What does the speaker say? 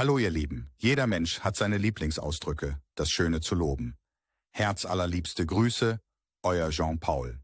Hallo ihr Lieben, jeder Mensch hat seine Lieblingsausdrücke, das Schöne zu loben. Herz allerliebste Grüße, euer Jean-Paul.